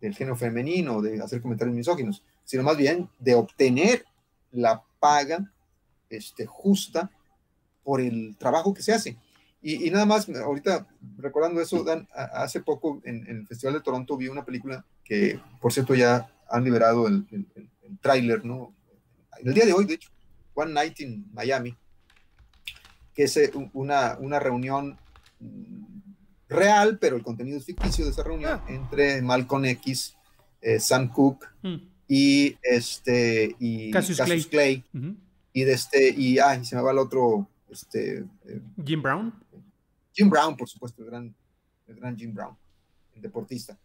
del género femenino, de hacer comentarios misóginos, sino más bien de obtener la paga este, justa por el trabajo que se hace. Y, nada más, ahorita recordando eso, Dan, hace poco en, el Festival de Toronto vi una película que, por cierto, ya han liberado el, trailer, tráiler, ¿no? El día de hoy, de hecho, One Night in Miami, que es eh, una, una reunión mm, real, pero el contenido es ficticio de esa reunión ah. entre Malcolm X, eh, Sam Cooke, hmm y este y Cassius, Clay, y de este y ah, se me va el otro este eh, Jim Brown Jim Brown por supuesto el gran el gran Jim Brown el deportista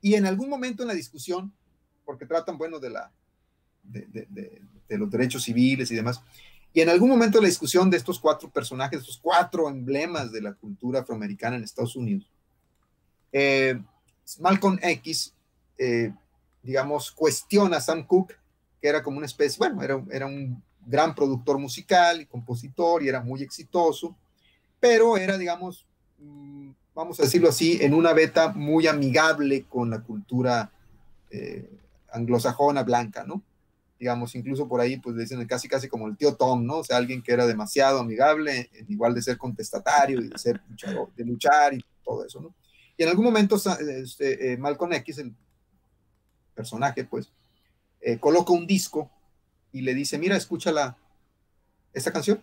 y en algún momento en la discusión porque tratan bueno de la de, de, los derechos civiles y demás y en algún momento la discusión de estos cuatro personajes, estos cuatro emblemas de la cultura afroamericana en Estados Unidos, eh, Malcolm X eh, digamos, cuestiona a Sam Cooke, que era como una especie, bueno, era, un gran productor musical y compositor y era muy exitoso, pero era, digamos, mm, vamos a decirlo así, en una beta muy amigable con la cultura eh, anglosajona blanca, ¿no? Digamos, incluso por ahí, pues dicen casi, casi como el tío Tom, ¿no? O sea, alguien que era demasiado amigable, igual de ser contestatario y de ser luchador, de luchar y todo eso, ¿no? Y en algún momento, este, eh, Malcolm X, el personaje, pues, eh, coloca un disco y le dice, mira, escúchala esta canción.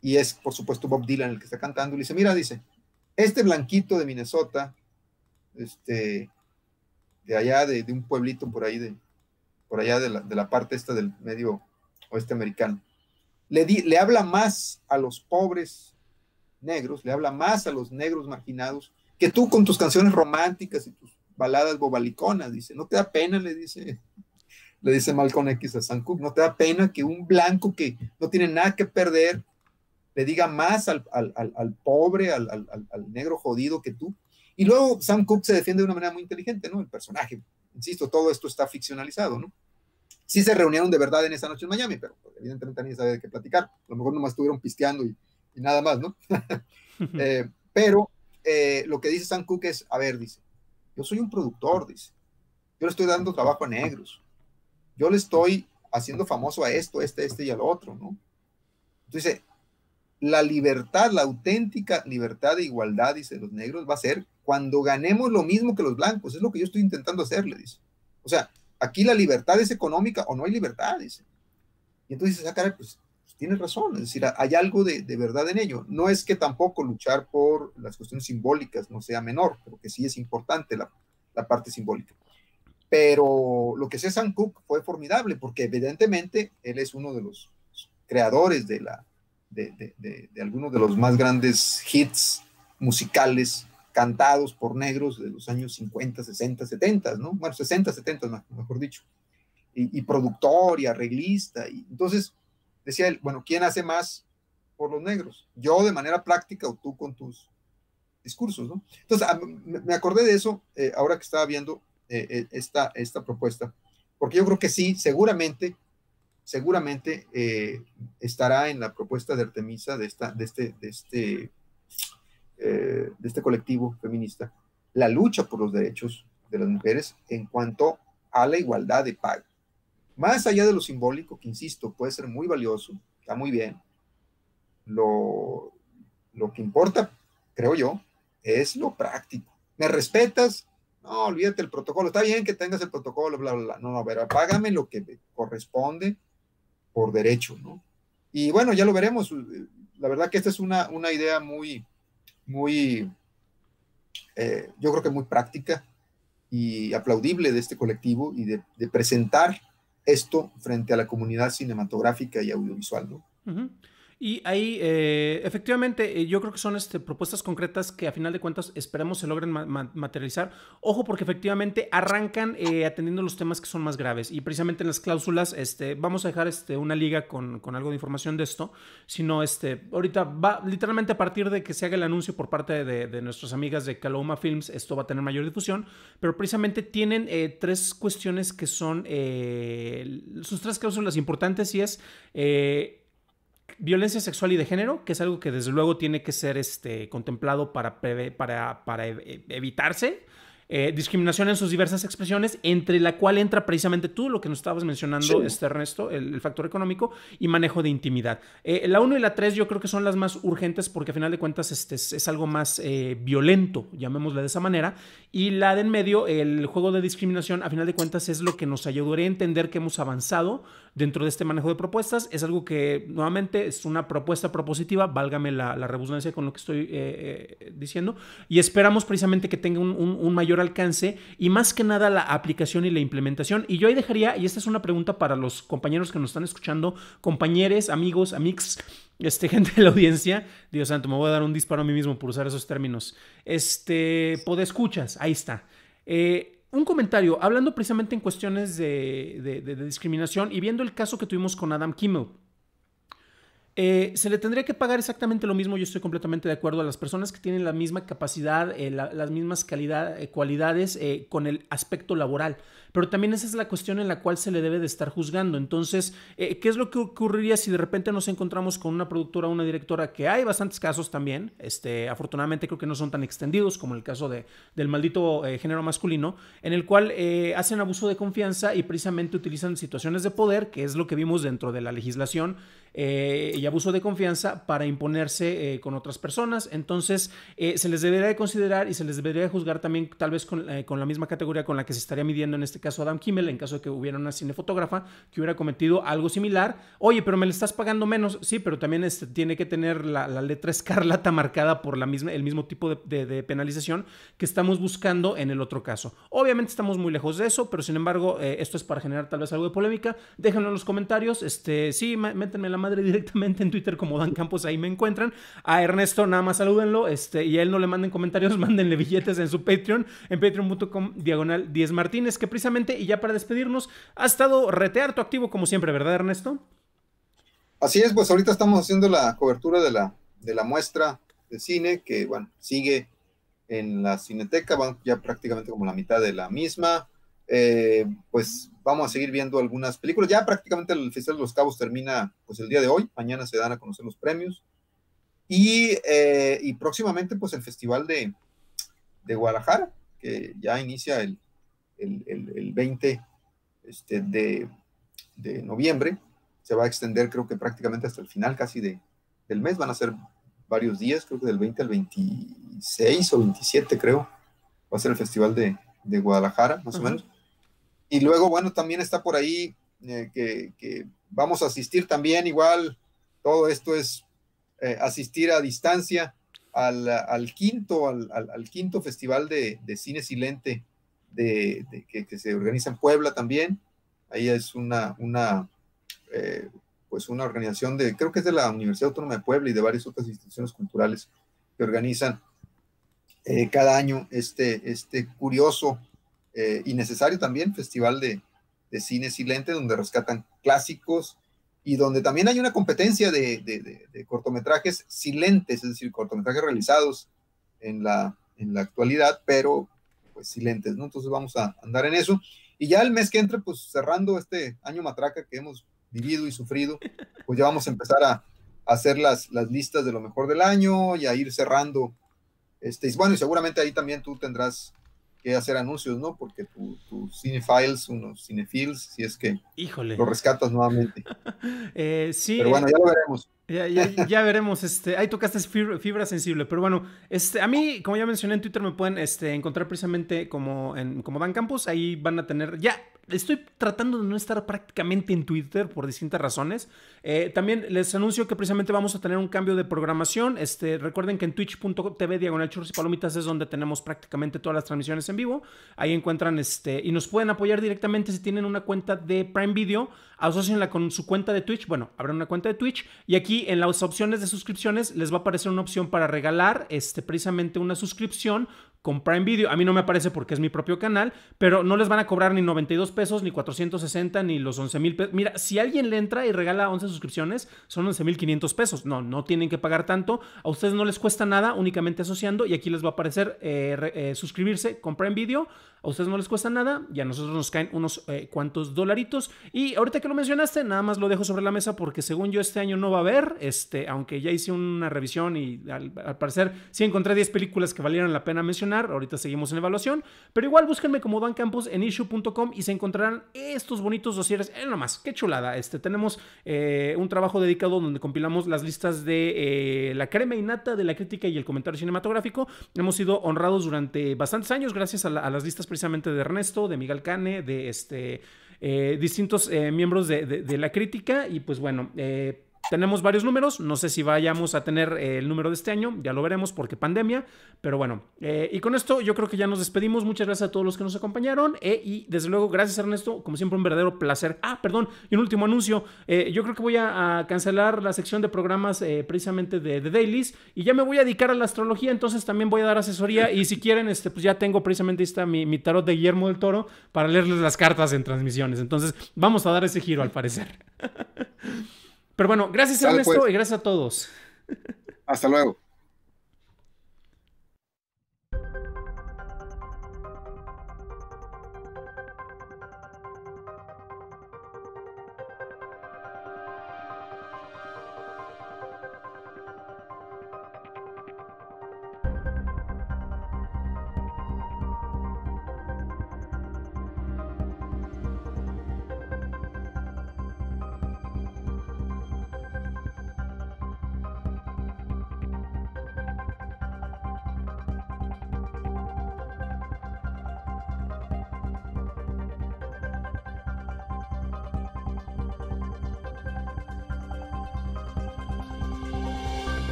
Y es, por supuesto, Bob Dylan el que está cantando. Y le dice, mira, dice, este blanquito de Minnesota, este, de allá, de, un pueblito por ahí, de, por allá de la, parte esta del medio oeste americano, le, di, le habla más a los pobres negros, le habla más a los negros marginados que tú con tus canciones románticas y tus baladas bobaliconas, dice, no te da pena, le dice, le dice Malcolm X a Sam Cook no te da pena que un blanco que no tiene nada que perder le diga más al, pobre, al, negro jodido que tú. Y luego Sam Cook se defiende de una manera muy inteligente, ¿no? El personaje, insisto, todo esto está ficcionalizado, ¿no? Sí se reunieron de verdad en esa noche en Miami, pero pues, evidentemente nadie sabe de qué platicar. A lo mejor nomás estuvieron pisteando y, nada más, ¿no? Eh, pero eh, lo que dice Sam Cook es, a ver, dice, yo soy un productor, dice. Yo le estoy dando trabajo a negros. Yo le estoy haciendo famoso a esto, este, este y al otro, ¿no? Entonces, la libertad, la auténtica libertad de igualdad, dice los negros, va a ser cuando ganemos lo mismo que los blancos. Es lo que yo estoy intentando hacer, le dice. O sea, aquí la libertad es económica o no hay libertad, dice. Y entonces, sacar ah, pues pues, tienes razón, es decir, hay algo de, verdad en ello. No es que tampoco luchar por las cuestiones simbólicas no sea menor, porque sí es importante la, parte simbólica. Pero lo que César Cook fue formidable, porque evidentemente él es uno de los creadores de, la, de, algunos de los más grandes hits musicales cantados por negros de los años 50, 60, 70, ¿no? Bueno, 60, 70, mejor dicho. Y, y productor y arreglista. Y, entonces, decía él, bueno, ¿quién hace más por los negros? ¿Yo de manera práctica o tú con tus discursos? ¿no? Entonces, me acordé de eso eh, ahora que estaba viendo eh, eh, esta, esta propuesta, porque yo creo que sí, seguramente, seguramente estará en la propuesta de Artemisa, de, esta, de este, de este, de este colectivo feminista, la lucha por los derechos de las mujeres en cuanto a la igualdad de pago. Más allá de lo simbólico, que insisto, puede ser muy valioso, está muy bien, lo, lo que importa, creo yo, es lo práctico. ¿Me respetas? No, olvídate el protocolo. Está bien que tengas el protocolo, bla, bla, bla. No, no, pero págame lo que corresponde por derecho, ¿no? Y bueno, ya lo veremos. La verdad que esta es una, una idea muy, muy, eh, yo creo que muy práctica y aplaudible de este colectivo y de, de presentar esto frente a la comunidad cinematográfica y audiovisual, ¿no? Y ahí, eh, efectivamente, eh, yo creo que son este, propuestas concretas que a final de cuentas esperamos se logren materializar. Ojo, porque efectivamente arrancan eh, atendiendo los temas que son más graves. Y precisamente en las cláusulas, este, vamos a dejar este, una liga con, algo de información de esto. Sino, este, ahorita va literalmente a partir de que se haga el anuncio por parte de, nuestras amigas de Caloma Films, esto va a tener mayor difusión. Pero precisamente tienen tres cuestiones que son sus tres cláusulas importantes y es violencia sexual y de género, que es algo que desde luego tiene que ser este, contemplado para, para, para e-, evitarse. Eh, discriminación en sus diversas expresiones, entre la cual entra precisamente tú lo que nos estabas mencionando, este, Ernesto, el, factor económico y manejo de intimidad. Eh, la 1 y la 3 yo creo que son las más urgentes porque a final de cuentas este es, algo más eh, violento, llamémosle de esa manera. Y la de en medio, el juego de discriminación, a final de cuentas es lo que nos ayudaría a entender que hemos avanzado, dentro de este manejo de propuestas. Es algo que nuevamente es una propuesta propositiva, válgame la, la redundancia con lo que estoy eh, eh, diciendo, y esperamos precisamente que tenga un, mayor alcance y más que nada la aplicación y la implementación. Y yo ahí dejaría, y esta es una pregunta para los compañeros que nos están escuchando, compañeros, amigos, amigos Este, gente de la audiencia, Dios santo, me voy a dar un disparo a mí mismo por usar esos términos. Este, escuchas? ahí está. Eh, un comentario, hablando precisamente en cuestiones de, discriminación y viendo el caso que tuvimos con Adam Kimmel. Eh, se le tendría que pagar exactamente lo mismo, yo estoy completamente de acuerdo, a las personas que tienen la misma capacidad, eh, las mismas calidad, eh, cualidades con el aspecto laboral pero también esa es la cuestión en la cual se le debe de estar juzgando. Entonces, eh, ¿qué es lo que ocurriría si de repente nos encontramos con una productora, o una directora, que hay bastantes casos también, este, afortunadamente creo que no son tan extendidos como el caso de, del maldito eh, género masculino, en el cual eh, hacen abuso de confianza y precisamente utilizan situaciones de poder, que es lo que vimos dentro de la legislación, y abuso de confianza para imponerse con otras personas. Entonces, se les debería de considerar y se les debería de juzgar también tal vez con, con la misma categoría con la que se estaría midiendo en este caso Adam Kimmel, en caso de que hubiera una cinefotógrafa que hubiera cometido algo similar. Oye, pero me le estás pagando menos. Sí, pero también este, tiene que tener la, letra escarlata marcada por la misma, el mismo tipo de, penalización que estamos buscando en el otro caso. Obviamente estamos muy lejos de eso, pero sin embargo, eh, esto es para generar tal vez algo de polémica. Déjenlo en los comentarios. Este, sí, métanme la madre directamente en Twitter como Dan Campos, ahí me encuentran. A Ernesto, nada más salúdenlo. Este, y a él no le manden comentarios, mándenle billetes en su Patreon, en patreon.com diagonal 10 Martínez, que precisamente y ya para despedirnos, ha estado retear tu activo como siempre, ¿verdad, Ernesto? Así es, pues ahorita estamos haciendo la cobertura de la, de la muestra de cine, que bueno, sigue en la cineteca, van ya prácticamente como la mitad de la misma. Eh, pues vamos a seguir viendo algunas películas. Ya prácticamente el Festival de los Cabos termina pues el día de hoy, mañana se dan a conocer los premios. Y, eh, próximamente pues el Festival de Guadalajara, que ya inicia el, el, 20 este, de, noviembre. Se va a extender, creo que prácticamente hasta el final casi de, del mes. Van a ser varios días, creo que del 20 al 26 o 27, creo. Va a ser el Festival de, Guadalajara, más o menos. Y luego, bueno, también está por ahí eh, que, vamos a asistir también igual. Todo esto es eh, asistir a distancia al, quinto, quinto festival de, de cine silente que, se organiza en Puebla también. Ahí es una, una eh, pues una organización de, creo que es de la Universidad Autónoma de Puebla y de varias otras instituciones culturales que organizan eh, cada año este, este curioso eh, y necesario también festival de, cine silente donde rescatan clásicos y donde también hay una competencia de, cortometrajes silentes, es decir, cortometrajes realizados en la, en la actualidad, pero pues silentes, ¿no? Entonces vamos a andar en eso. Y ya el mes que entre, pues cerrando este año matraca que hemos vivido y sufrido, pues ya vamos a empezar a, hacer las, las listas de lo mejor del año y a ir cerrando. Este, bueno, y seguramente ahí también tú tendrás que hacer anuncios, ¿no? Porque tus cinefiles, unos cinefiles, si es que Híjole. lo rescatas nuevamente. Eh, sí. Pero bueno, eh, ya lo veremos. Ya, ya, veremos, este, ahí tocaste fibra, sensible, pero bueno, este, a mí, como ya mencioné en Twitter, me pueden este, encontrar precisamente como, en, como Dan Campos, ahí van a tener, ya, Estoy tratando de no estar prácticamente en Twitter por distintas razones. Eh, también les anuncio que precisamente vamos a tener un cambio de programación. Este, recuerden que en twitch.tv diagonal churros y palomitas es donde tenemos prácticamente todas las transmisiones en vivo. Ahí encuentran este y nos pueden apoyar directamente si tienen una cuenta de Prime Video. Asocienla con su cuenta de Twitch. Bueno, abren una cuenta de Twitch y aquí en las opciones de suscripciones les va a aparecer una opción para regalar este, precisamente una suscripción con Prime Video. A mí no me aparece porque es mi propio canal, pero no les van a cobrar ni 92 pesos, ni 460, ni los 11 mil pesos. Mira, si alguien le entra y regala 11 suscripciones, son 11 mil 500 pesos. No, no tienen que pagar tanto. A ustedes no les cuesta nada, únicamente asociando. Y aquí les va a aparecer eh, eh, suscribirse, comprar en vídeo. A ustedes no les cuesta nada y a nosotros nos caen unos eh, cuantos dolaritos. Y ahorita que lo mencionaste, nada más lo dejo sobre la mesa porque según yo este año no va a haber, este, aunque ya hice una revisión y al, parecer sí encontré 10 películas que valieran la pena mencionar. Ahorita seguimos en evaluación. Pero igual búsquenme como Dan Campos en issue.com y se encuentran encontrarán estos bonitos dosieres. Eh, más, qué chulada. Este, tenemos eh, un trabajo dedicado donde compilamos las listas de eh, la crema innata de la crítica y el comentario cinematográfico. Hemos sido honrados durante bastantes años gracias a, las listas precisamente de Ernesto, de Miguel Cane, de este, eh, distintos miembros de, de, la crítica. Y pues bueno, tenemos varios números, no sé si vayamos a tener eh, el número de este año, ya lo veremos porque pandemia, pero bueno, eh, y con esto yo creo que ya nos despedimos, muchas gracias a todos los que nos acompañaron eh, y desde luego gracias Ernesto, como siempre un verdadero placer. Ah, perdón, y un último anuncio, yo creo que voy a, cancelar la sección de programas precisamente de, The Dailies y ya me voy a dedicar a la astrología, entonces también voy a dar asesoría y si quieren, este, pues ya tengo precisamente esta mi, mi tarot de Guillermo del Toro para leerles las cartas en transmisiones, entonces vamos a dar ese giro al parecer. Pero bueno, gracias Ernesto pues. y gracias a todos. Hasta luego.